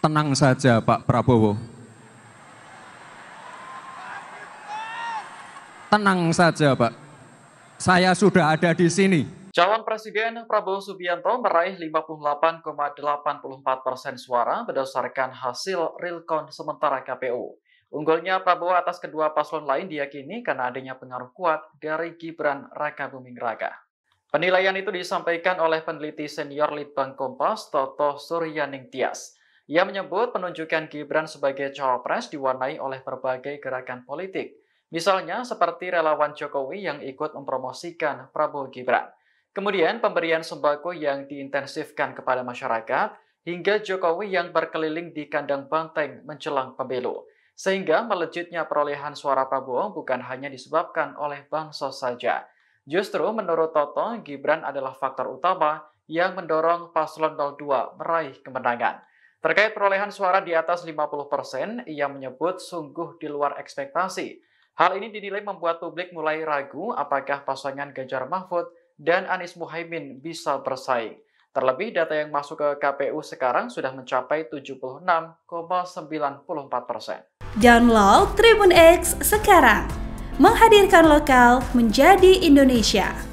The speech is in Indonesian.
Tenang saja Pak Prabowo. Tenang saja Pak. Saya sudah ada di sini. Calon Presiden Prabowo Subianto meraih 58,84 persen suara berdasarkan hasil real count sementara KPU. Unggulnya Prabowo atas kedua paslon lain diyakini karena adanya pengaruh kuat dari Gibran Raka Buming Raka. Penilaian itu disampaikan oleh peneliti senior Litbang Kompas Toto Suryaning Tias. Ia menyebut penunjukan Gibran sebagai cawapres diwarnai oleh berbagai gerakan politik, misalnya seperti relawan Jokowi yang ikut mempromosikan Prabowo Gibran. Kemudian pemberian sembako yang diintensifkan kepada masyarakat, hingga Jokowi yang berkeliling di kandang banteng menjelang pemilu. Sehingga melejitnya perolehan suara Prabowo bukan hanya disebabkan oleh bansos saja. Justru menurut Toto, Gibran adalah faktor utama yang mendorong paslon 02 meraih kemenangan. Terkait perolehan suara di atas 50%, ia menyebut sungguh di luar ekspektasi. Hal ini dinilai membuat publik mulai ragu apakah pasangan Ganjar Mahfud dan Anies Muhaimin bisa bersaing. Terlebih data yang masuk ke KPU sekarang sudah mencapai 76,94 persen. Download Tribun X sekarang, menghadirkan lokal menjadi Indonesia.